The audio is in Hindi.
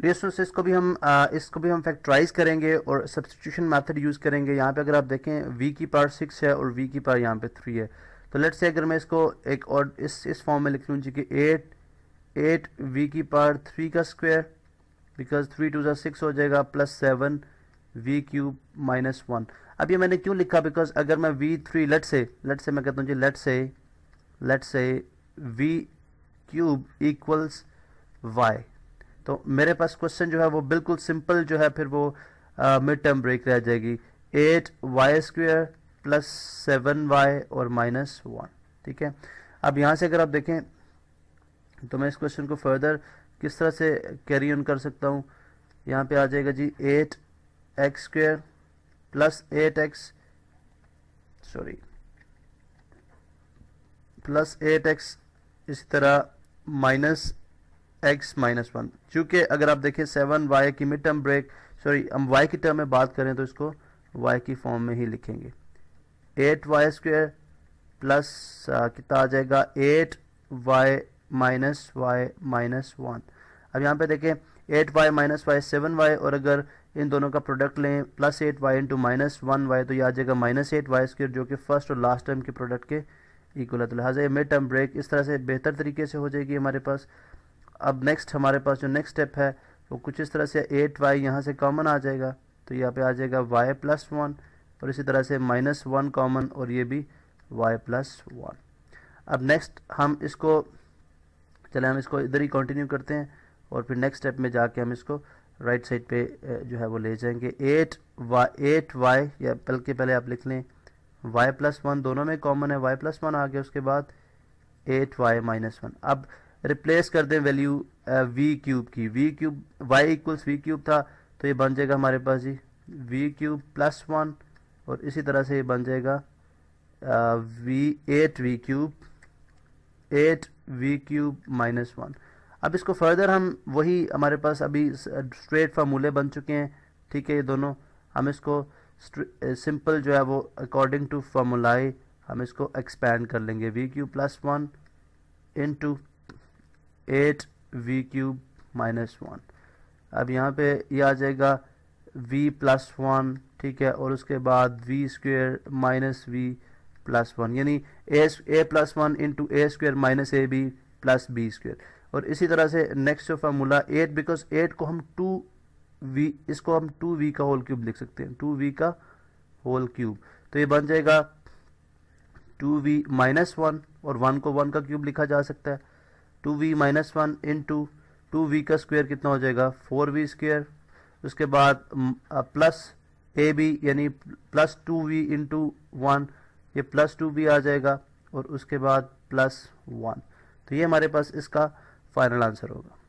रिएक्शंस इसको भी हम आ, इसको भी हम फैक्टराइज करेंगे और सब्सटीट्यूशन मेथड यूज़ करेंगे यहाँ पे अगर आप देखें वी की पावर सिक्स है और वी की पावर यहाँ पे थ्री है तो लेट्स से अगर मैं इसको एक और इस इस फॉर्म में लिख लूँ जी कि एट एट वी की पावर थ्री का स्क्वायर बिकॉज थ्री टू ज़ा सिक्स हो जाएगा plus seven v cube minus one अब ये मैंने क्यों लिखा बिकॉज अगर मैं v three let's say let's say मैं कहता हूँ जी let's say let's say v cube equals y तो मेरे पास क्वेश्चन जो है वो बिल्कुल सिंपल जो है फिर वो मिड टर्म ब्रेक रह जाएगी eight y square plus seven y और माइनस वन ठीक है अब यहाँ से अगर आप देखें तो मैं इस क्वेश्चन को फर्दर किस तरह से कैरी ऑन कर सकता हूँ यहाँ पे आ जाएगा जी eight x square plus eight x sorry plus eight x इसी तरह माइनस एक्स माइनस वन चूँकि अगर आप देखें सेवन वाई की मिड टर्म ब्रेक सॉरी हम वाई की टर्म में बात करें तो इसको वाई की फॉर्म में ही लिखेंगे एट वाई स्क्वेयर प्लस कितना आ जाएगा eight y minus y minus one अब यहाँ पे देखें eight y minus y seven y और अगर इन दोनों का प्रोडक्ट लें plus eight y into minus one y तो ये आ जाएगा माइनस एट वाई स्क्र जो कि फर्स्ट और लास्ट टर्म के प्रोडक्ट के इक्वल है तो लिहाजा ये मिड टर्म ब्रेक इस तरह से बेहतर तरीके से हो जाएगी हमारे पास अब नेक्स्ट हमारे पास जो नेक्स्ट स्टेप है वो कुछ इस तरह से एट वाई यहाँ से कॉमन आ जाएगा तो यहाँ पे आ जाएगा वाई प्लस वन और इसी तरह से माइनस वन कॉमन और ये भी वाई प्लस वन अब नेक्स्ट हम इसको चले हम इसको इधर ही कंटिन्यू करते हैं और फिर नेक्स्ट स्टेप में जाके हम इसको राइट साइड पे जो है वो ले जाएंगे एट वाई एट वाई या बल्कि पहले आप लिख लें वाई प्लस वन दोनों में कॉमन है वाई प्लस वन आ गया उसके बाद एट वाई माइनस वन अब रिप्लेस कर दें वैल्यू वी क्यूब की v cube y equals v cube था तो ये बन जाएगा हमारे पास जी वी क्यूब प्लस वन और इसी तरह से ये बन जाएगा v eight v cube eight v cube minus one अब इसको फर्दर हम वही हमारे पास अभी स्ट्रेट फार्मूले uh, बन चुके हैं ठीक है ये दोनों हम इसको सिंपल uh, जो है वो अकॉर्डिंग टू फार्मूलाई हम इसको एक्सपैंड कर लेंगे v cube plus one into eight v cube minus one अब यहाँ पे ये आ जाएगा v प्लस वन ठीक है और उसके बाद v square minus v plus one यानी a a plus one into a square minus a b plus b square और इसी तरह से नेक्स्ट जो फार्मूला एट बिकॉज एट को हम टू वी इसको हम टू वी का होल क्यूब लिख सकते हैं टू वी का होल क्यूब तो ये बन जाएगा टू वी माइनस वन और वन को वन का क्यूब लिखा जा सकता है two v minus one into two v का स्क्वेयर कितना हो जाएगा फोर वी स्क्वेयर उसके बाद प्लस ए बी यानी plus two v into one ये प्लस टू बी आ जाएगा और उसके बाद प्लस वन तो ये हमारे पास इसका फाइनल आंसर होगा